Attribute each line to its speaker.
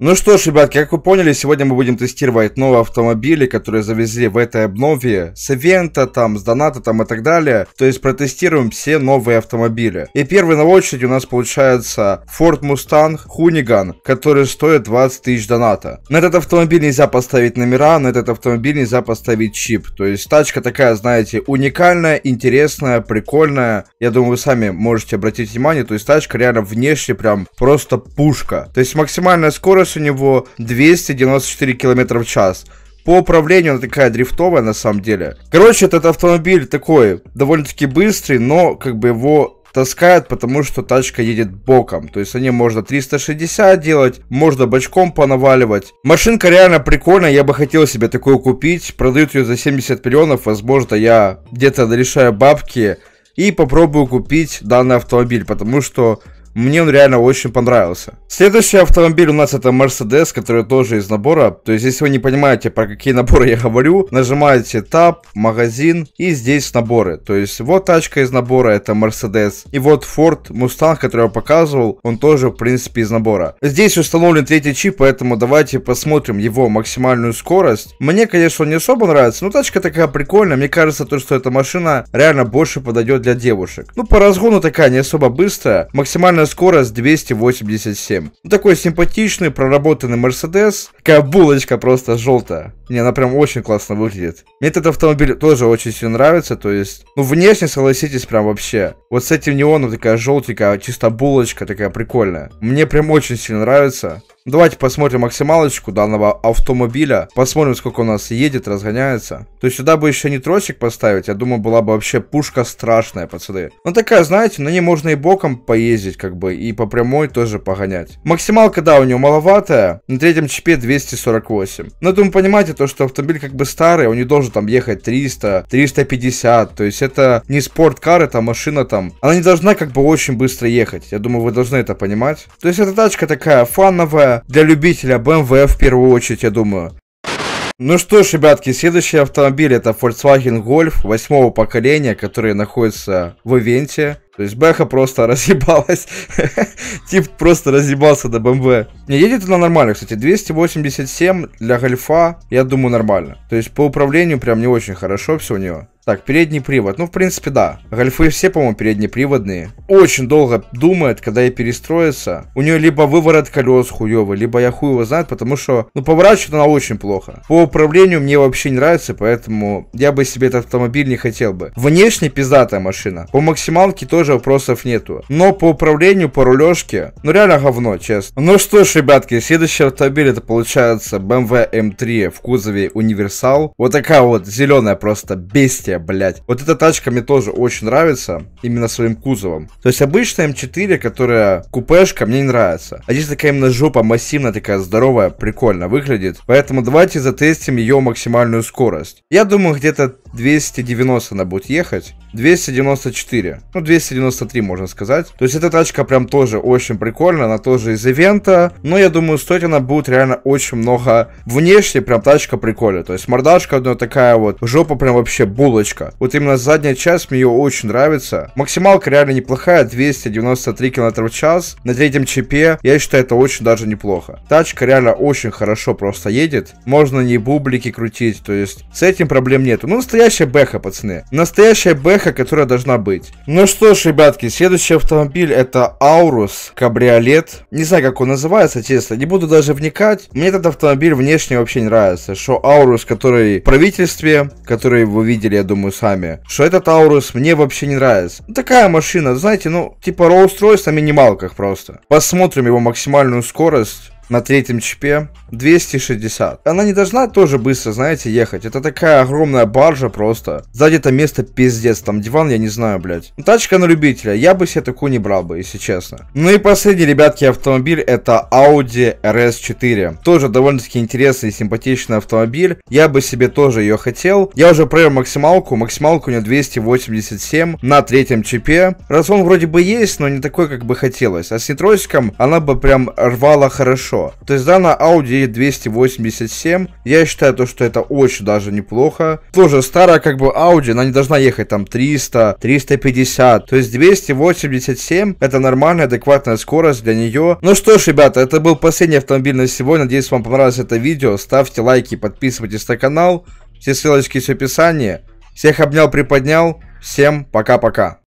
Speaker 1: Ну что ж, ребятки, как вы поняли, сегодня мы будем тестировать новые автомобили, которые завезли в этой обнове с ивента, там, с доната, там и так далее. То есть протестируем все новые автомобили. И первый на очереди у нас получается Ford Mustang Hunigan, который стоит 20 тысяч доната. На этот автомобиль нельзя поставить номера, на этот автомобиль нельзя поставить чип. То есть тачка такая, знаете, уникальная, интересная, прикольная. Я думаю, вы сами можете обратить внимание, то есть тачка реально внешне прям просто пушка. То есть максимальная скорость скорость у него 294 км в час. По управлению она такая дрифтовая на самом деле. Короче, этот автомобиль такой довольно-таки быстрый, но как бы его таскает, потому что тачка едет боком. То есть они можно 360 делать, можно бочком понаваливать. Машинка реально прикольная, я бы хотел себе такую купить. Продают ее за 70 миллионов, возможно я где-то решаю бабки и попробую купить данный автомобиль, потому что мне он реально очень понравился. Следующий автомобиль у нас это Mercedes, который тоже из набора. То есть, если вы не понимаете, про какие наборы я говорю, нажимаете Tab, магазин и здесь наборы. То есть, вот тачка из набора, это Mercedes. И вот Ford Mustang, который я показывал, он тоже, в принципе, из набора. Здесь установлен третий чип, поэтому давайте посмотрим его максимальную скорость. Мне, конечно, он не особо нравится, но тачка такая прикольная. Мне кажется, то, что эта машина реально больше подойдет для девушек. Ну, по разгону такая не особо быстрая. Максимальная Максимальная скорость 287. Ну, такой симпатичный, проработанный Мерседес. Такая булочка просто желтая. Не, она прям очень классно выглядит. Мне этот автомобиль тоже очень сильно нравится, то есть... Ну, внешне, согласитесь, прям вообще. Вот с этим неоном такая желтенькая, чисто булочка такая прикольная. Мне прям очень сильно нравится. Давайте посмотрим максималочку данного автомобиля. Посмотрим, сколько у нас едет, разгоняется. То есть сюда бы еще не тросик поставить. Я думаю, была бы вообще пушка страшная, пацаны. Ну такая, знаете, на ней можно и боком поездить, как бы, и по прямой тоже погонять. Максималка, да, у него маловатая. На третьем чипе 248. Но думаю, понимаете, то, что автомобиль как бы старый, он не должен там ехать 300, 350. То есть это не спорткар, это машина там. Она не должна как бы очень быстро ехать. Я думаю, вы должны это понимать. То есть эта тачка такая фановая, для, любителя BMW эм в первую очередь, я думаю. Ну что ж, ребятки, следующий автомобиль это Volkswagen Golf восьмого поколения, который находится в Ивенте. То есть Бэха просто разъебалась. Тип просто разъебался до БМВ. Не, едет она нормально, кстати. 287 для гольфа, я думаю, нормально. То есть по управлению прям не очень хорошо все у нее. Так, передний привод. Ну, в принципе, да. Гольфы все, по-моему, переднеприводные. Очень долго думает, когда ей перестроится. У нее либо выворот колес хуёвый, либо я хуй его знает, потому что, ну, поворачивает она очень плохо. По управлению мне вообще не нравится, поэтому я бы себе этот автомобиль не хотел бы. Внешне пиздатая машина. По максималке тоже тоже вопросов нету. Но по управлению, по рулежке, ну реально говно, честно. Ну что ж, ребятки, следующий автомобиль это получается BMW M3 эм эм в кузове Универсал. Вот такая вот зеленая просто бестия, блять. Вот эта тачка мне тоже очень нравится, именно своим кузовом. То есть обычная М4, эм которая купешка, мне не нравится. А здесь такая именно жопа массивная, такая здоровая, прикольно выглядит. Поэтому давайте затестим ее максимальную скорость. Я думаю, где-то 290 она будет ехать. 294. Ну, 293, можно сказать. То есть эта тачка прям тоже очень прикольная. Она тоже из ивента. Но я думаю, стоить она будет реально очень много. Внешне прям тачка прикольная. То есть мордашка одна такая вот. Жопа прям вообще булочка. Вот именно задняя часть мне ее очень нравится. Максималка реально неплохая. 293 км в час. На третьем чипе. Я считаю, это очень даже неплохо. Тачка реально очень хорошо просто едет. Можно не бублики крутить. То есть с этим проблем нету. Ну, настоящий настоящая бэха, пацаны. Настоящая бэха, которая должна быть. Ну что ж, ребятки, следующий автомобиль это Аурус Кабриолет. Не знаю, как он называется, честно. Не буду даже вникать. Мне этот автомобиль внешне вообще не нравится. Что Аурус, который в правительстве, который вы видели, я думаю, сами. Что этот Аурус мне вообще не нравится. Ну, такая машина, знаете, ну, типа роу royce на минималках просто. Посмотрим его максимальную скорость на третьем чипе 260. Она не должна тоже быстро, знаете, ехать. Это такая огромная баржа просто. Сзади там место пиздец, там диван, я не знаю, блядь. Ну, тачка на любителя, я бы себе такую не брал бы, если честно. Ну и последний, ребятки, автомобиль это Audi RS4. Тоже довольно-таки интересный и симпатичный автомобиль. Я бы себе тоже ее хотел. Я уже проверил максималку, максималку у нее 287 на третьем чипе. Разгон вроде бы есть, но не такой, как бы хотелось. А с нитросиком она бы прям рвала хорошо хорошо. То есть данная Audi 287, я считаю то, что это очень даже неплохо. Тоже старая как бы Audi, она не должна ехать там 300, 350. То есть 287 это нормальная, адекватная скорость для нее. Ну что ж, ребята, это был последний автомобиль на сегодня. Надеюсь, вам понравилось это видео. Ставьте лайки, подписывайтесь на канал. Все ссылочки есть в описании. Всех обнял, приподнял. Всем пока-пока.